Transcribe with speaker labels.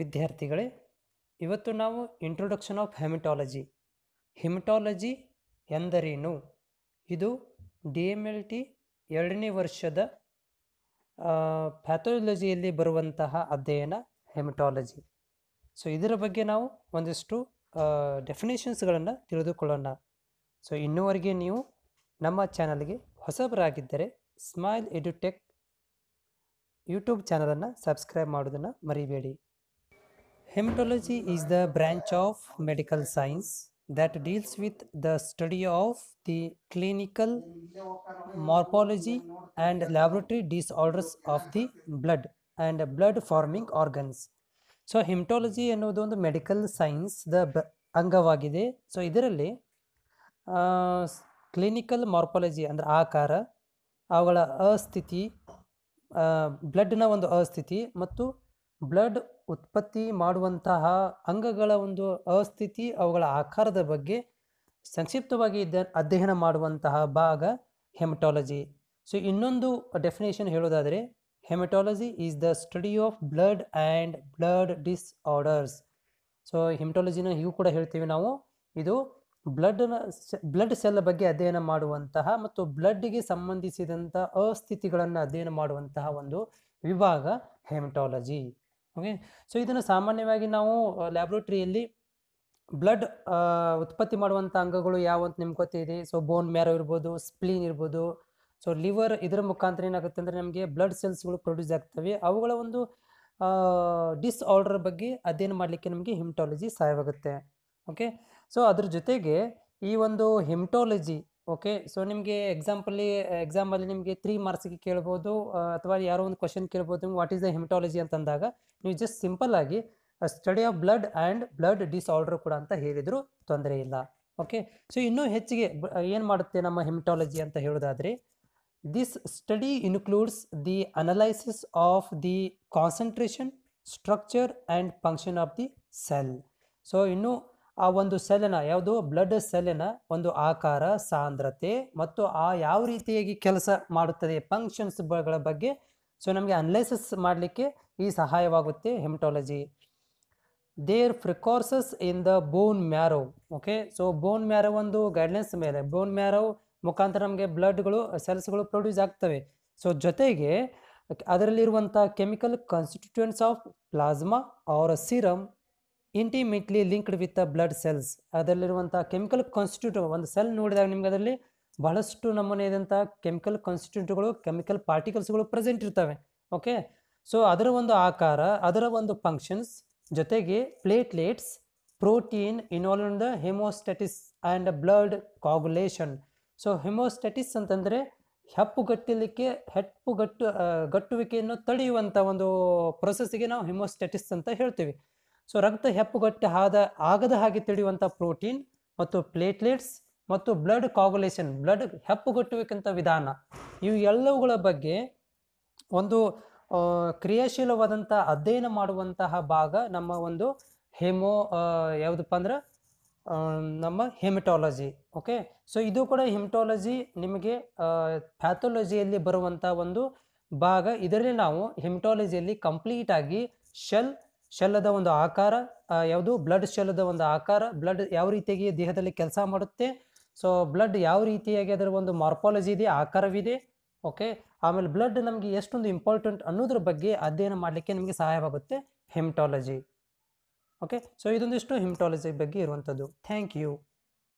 Speaker 1: ವಿದ್ಯಾರ್ಥಿಗಳೇ ಇವತ್ತು ನಾವು ಇಂಟ್ರೊಡಕ್ಷನ್ ಆಫ್ ಹೆಮಿಟಾಲಜಿ ಹೆಮಟಾಲಜಿ ಎಂದರೇನು ಇದು ಡಿ ಎಮ್ ಎಲ್ ಟಿ ಎರಡನೇ ವರ್ಷದ ಪ್ಯಾಥೋಲಜಿಯಲ್ಲಿ ಬರುವಂತಹ ಅಧ್ಯಯನ ಹೆಮಟಾಲಜಿ ಸೊ ಇದರ ಬಗ್ಗೆ ನಾವು ಒಂದಿಷ್ಟು ಡೆಫಿನೇಷನ್ಸ್ಗಳನ್ನು ತಿಳಿದುಕೊಳ್ಳೋಣ ಸೊ ಇನ್ನೂವರೆಗೆ ನೀವು ನಮ್ಮ ಚಾನಲ್ಗೆ ಹೊಸಬರಾಗಿದ್ದರೆ ಸ್ಮೈಲ್ ಎಡ್ಯುಟೆಕ್ ಯೂಟ್ಯೂಬ್ ಚಾನಲನ್ನು ಸಬ್ಸ್ಕ್ರೈಬ್ ಮಾಡೋದನ್ನು ಮರಿಬೇಡಿ Hematology is the branch of medical science that deals with the study of the clinical morphology and laboratory disorders of the blood and blood forming organs. so so hematology ಎನ್ನುವುದು ಒಂದು medical ಸೈನ್ಸ್ದ ಬ ಅಂಗವಾಗಿದೆ so ಇದರಲ್ಲಿ clinical ಮಾರ್ಪಾಲಜಿ ಅಂದರೆ ಆಕಾರ ಅವುಗಳ ಅಸ್ಥಿತಿ ಬ್ಲಡ್ನ ಒಂದು ಅಸ್ಥಿತಿ ಮತ್ತು blood ಉತ್ಪತ್ತಿ ಮಾಡುವಂತಹ ಅಂಗಗಳ ಒಂದು ಅಸ್ಥಿತಿ ಅವುಗಳ ಆಕಾರದ ಬಗ್ಗೆ ಸಂಕ್ಷಿಪ್ತವಾಗಿ ಅಧ್ಯಯನ ಮಾಡುವಂತಹ ಭಾಗ ಹೆಮಟಾಲಜಿ ಸೊ ಇನ್ನೊಂದು ಡೆಫಿನೇಷನ್ ಹೇಳೋದಾದರೆ hematology is the study of blood and blood disorders so ಹೆಮಟಾಲಜಿನ ಹೀಗೂ ಕೂಡ ಹೇಳ್ತೀವಿ ನಾವು ಇದು ಬ್ಲಡ್ನ ಬ್ಲಡ್ ಸೆಲ್ ಬಗ್ಗೆ ಅಧ್ಯಯನ ಮಾಡುವಂತಹ ಮತ್ತು ಬ್ಲಡ್ಗೆ ಸಂಬಂಧಿಸಿದಂಥ ಅಸ್ಥಿತಿಗಳನ್ನು ಅಧ್ಯಯನ ಮಾಡುವಂತಹ ಒಂದು ವಿಭಾಗ ಹೆಮಟಾಲಜಿ ಓಕೆ ಸೊ ಇದನ್ನು ಸಾಮಾನ್ಯವಾಗಿ ನಾವು ಲ್ಯಾಬ್ರೋಟ್ರಿಯಲ್ಲಿ ಬ್ಲಡ್ ಉತ್ಪತ್ತಿ ಮಾಡುವಂಥ ಅಂಗಗಳು ಯಾವು ಅಂತ ನಿಮ್ಗೆ ಗೊತ್ತಿದೆ ಸೊ ಬೋನ್ ಮ್ಯಾರೋ ಇರ್ಬೋದು ಸ್ಪ್ಲೀನ್ ಇರ್ಬೋದು ಸೊ ಲಿವರ್ ಇದರ ಮುಖಾಂತರ ಏನಾಗುತ್ತೆ ಅಂದರೆ ನಮಗೆ ಬ್ಲಡ್ ಸೆಲ್ಸ್ಗಳು ಪ್ರೊಡ್ಯೂಸ್ ಆಗ್ತವೆ ಅವುಗಳ ಒಂದು ಡಿಸ್ಆರ್ಡರ್ ಬಗ್ಗೆ ಅಧ್ಯಯನ ಮಾಡಲಿಕ್ಕೆ ನಮಗೆ ಹಿಮ್ಟಾಲಜಿ ಸಹಾಯವಾಗುತ್ತೆ ಓಕೆ ಸೊ ಅದ್ರ ಜೊತೆಗೆ ಈ ಒಂದು ಹಿಮ್ಟಾಲಜಿ ಓಕೆ ಸೊ ನಿಮಗೆ ಎಕ್ಸಾಂಪಲ್ಲಿ ಎಕ್ಸಾಂಪಲ್ಲಿ ನಿಮಗೆ ತ್ರೀ ಮಾರ್ಕ್ಸಿಗೆ ಕೇಳ್ಬೋದು ಅಥವಾ ಯಾರೋ ಒಂದು ಕ್ವಶನ್ ಕೇಳ್ಬೋದು ವಾಟ್ ಈಸ್ ದ ಹೆಮಟಾಲಜಿ ಅಂತಂದಾಗ ನೀವು ಜಸ್ಟ್ ಸಿಂಪಲ್ ಆಗಿ study of blood and blood disorder ಕೂಡ ಅಂತ ಹೇಳಿದರೂ ತೊಂದರೆ ಇಲ್ಲ ಓಕೆ ಸೊ ಇನ್ನೂ ಹೆಚ್ಚಿಗೆ ಏನು ಮಾಡುತ್ತೆ ನಮ್ಮ ಹೆಮಟಾಲಜಿ ಅಂತ ಹೇಳೋದಾದರೆ this study includes the analysis of the concentration structure and function of the cell so ಇನ್ನೂ ಆ ಒಂದು ಸೆಲೆನ ಯಾವುದು ಬ್ಲಡ್ ಸೆಲೆನ ಒಂದು ಆಕಾರ ಸಾಂದ್ರತೆ ಮತ್ತು ಆ ಯಾವ ರೀತಿಯಾಗಿ ಕೆಲಸ ಮಾಡುತ್ತದೆ ಫಂಕ್ಷನ್ಸ್ಗಳ ಬಗ್ಗೆ ಸೊ ನಮಗೆ ಅನಲೈಸಿಸ್ ಮಾಡಲಿಕ್ಕೆ ಈ ಸಹಾಯವಾಗುತ್ತೆ hematology there precursors in the bone marrow okay so bone marrow ಒಂದು ಗೈಡ್ಲೈನ್ಸ್ ಮೇಲೆ ಬೋನ್ ಮ್ಯಾರೋ ಮುಖಾಂತರ ನಮಗೆ ಬ್ಲಡ್ಗಳು ಸೆಲ್ಸ್ಗಳು ಪ್ರೊಡ್ಯೂಸ್ ಆಗ್ತವೆ ಸೊ ಜೊತೆಗೆ ಅದರಲ್ಲಿರುವಂಥ ಕೆಮಿಕಲ್ ಕಾನ್ಸ್ಟಿಟ್ಯೂಯೆಂಟ್ಸ್ ಆಫ್ ಪ್ಲಾಸ್ಮಾ ಅವರ serum intimately linked with blood cells ಅದರಲ್ಲಿರುವಂಥ ಕೆಮಿಕಲ್ ಕಾನ್ಸ್ಟಿಟ್ಯೂಟ್ ಒಂದು ಸೆಲ್ ನೋಡಿದಾಗ ನಿಮ್ಗೆ ಅದರಲ್ಲಿ ಬಹಳಷ್ಟು ನಮೂನೆಯಾದಂಥ ಕೆಮಿಕಲ್ ಕಾನ್ಸ್ಟಿಟ್ಯೂಟ್ಗಳು ಕೆಮಿಕಲ್ ಪಾರ್ಟಿಕಲ್ಸ್ಗಳು ಪ್ರೆಸೆಂಟ್ ಇರ್ತವೆ ಓಕೆ ಸೊ ಅದರ ಒಂದು ಆಕಾರ ಅದರ ಒಂದು ಫಂಕ್ಷನ್ಸ್ ಜೊತೆಗೆ platelets protein involve in the hemostasis and blood coagulation so hemostasis ಅಂತಂದರೆ ಹೆಪ್ಪುಗಟ್ಟಲಿಕ್ಕೆ ಹೆಪ್ಪುಗಟ್ಟು ಗಟ್ಟುವಿಕೆಯನ್ನು ತಡೆಯುವಂಥ ಒಂದು ಪ್ರೊಸೆಸ್ಸಿಗೆ ನಾವು ಹಿಮೋಸ್ಟೆಟಿಸ್ ಅಂತ ಹೇಳ್ತೀವಿ ಸೊ ರಕ್ತ ಹೆಪ್ಪುಗಟ್ಟಿ ಆದ ಆಗದ ಹಾಗೆ ತಿಳಿಯುವಂಥ ಪ್ರೋಟೀನ್ ಮತ್ತು ಪ್ಲೇಟ್ಲೆಟ್ಸ್ ಮತ್ತು ಬ್ಲಡ್ ಕಾಗುಲೇಷನ್ ಬ್ಲಡ್ ಹೆಪ್ಪುಗಟ್ಟುವಿಕಂಥ ವಿಧಾನ ಇವು ಎಲ್ಲವುಗಳ ಬಗ್ಗೆ ಒಂದು ಕ್ರಿಯಾಶೀಲವಾದಂಥ ಅಧ್ಯಯನ ಮಾಡುವಂತಹ ಭಾಗ ನಮ್ಮ ಒಂದು ಹೆಮೋ ಯಾವುದಪ್ಪ ಅಂದ್ರೆ ನಮ್ಮ ಹೆಮಟಾಲಜಿ ಓಕೆ ಸೊ ಇದು ಕೂಡ ಹಿಮಟಾಲಜಿ ನಿಮಗೆ ಪ್ಯಾಥೊಲಜಿಯಲ್ಲಿ ಬರುವಂಥ ಒಂದು ಭಾಗ ಇದರಲ್ಲಿ ನಾವು ಹೆಮಟಾಲಜಿಯಲ್ಲಿ ಕಂಪ್ಲೀಟ್ ಆಗಿ ಶೆಲ್ ಶೆಲ್ಲದ ಒಂದು ಆಕಾರ ಯಾವುದು ಬ್ಲಡ್ ಶೆಲ್ಲದ ಒಂದು ಆಕಾರ ಬ್ಲಡ್ ಯಾವ ರೀತಿಯಾಗಿ ದೇಹದಲ್ಲಿ ಕೆಲಸ ಮಾಡುತ್ತೆ ಸೊ ಬ್ಲಡ್ ಯಾವ ರೀತಿಯಾಗಿ ಅದರ ಒಂದು ಮಾರ್ಪಾಲಜಿ ಇದೆ ಆಕಾರವಿದೆ ಓಕೆ ಆಮೇಲೆ ಬ್ಲಡ್ ನಮಗೆ ಎಷ್ಟೊಂದು ಇಂಪಾರ್ಟೆಂಟ್ ಅನ್ನೋದ್ರ ಬಗ್ಗೆ ಅಧ್ಯಯನ ಮಾಡಲಿಕ್ಕೆ ನಿಮಗೆ ಸಹಾಯವಾಗುತ್ತೆ ಹೆಮಟಾಲಜಿ ಓಕೆ ಸೊ ಇದೊಂದಿಷ್ಟು ಹಿಮ್ಟಾಲಜಿ ಬಗ್ಗೆ ಇರುವಂಥದ್ದು ಥ್ಯಾಂಕ್ ಯು